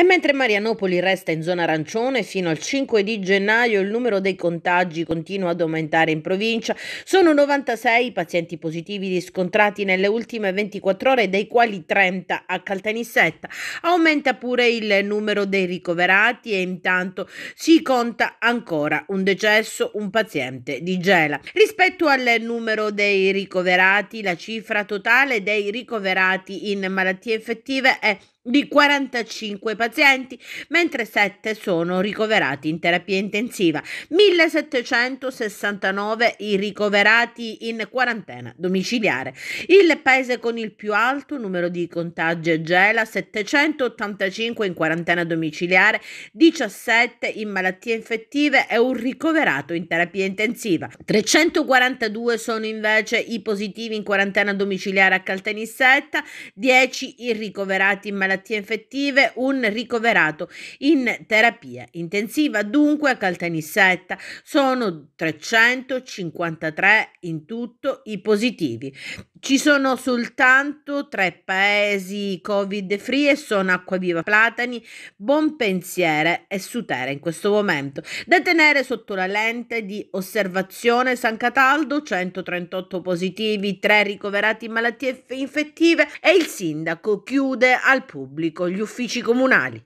E mentre Marianopoli resta in zona arancione fino al 5 di gennaio, il numero dei contagi continua ad aumentare in provincia. Sono 96 i pazienti positivi riscontrati nelle ultime 24 ore, dei quali 30 a Caltanissetta. Aumenta pure il numero dei ricoverati e intanto si conta ancora un decesso, un paziente di Gela. Rispetto al numero dei ricoverati, la cifra totale dei ricoverati in malattie infettive è di 45 pazienti, mentre 7 sono ricoverati in terapia intensiva, 1769 i ricoverati in quarantena domiciliare. Il paese con il più alto numero di contagi è Gela, 785 in quarantena domiciliare, 17 in malattie infettive e un ricoverato in terapia intensiva. 342 sono invece i positivi in quarantena domiciliare a Caltanissetta, 10 i ricoverati in malattie malattie infettive, un ricoverato in terapia intensiva. Dunque a Caltanissetta sono 353 in tutto i positivi. Ci sono soltanto tre paesi covid free e sono Acquaviva Platani, Bonpensiere e Sutera in questo momento. Da tenere sotto la lente di osservazione San Cataldo, 138 positivi, 3 ricoverati in malattie infettive e il sindaco chiude al punto pubblico, gli uffici comunali.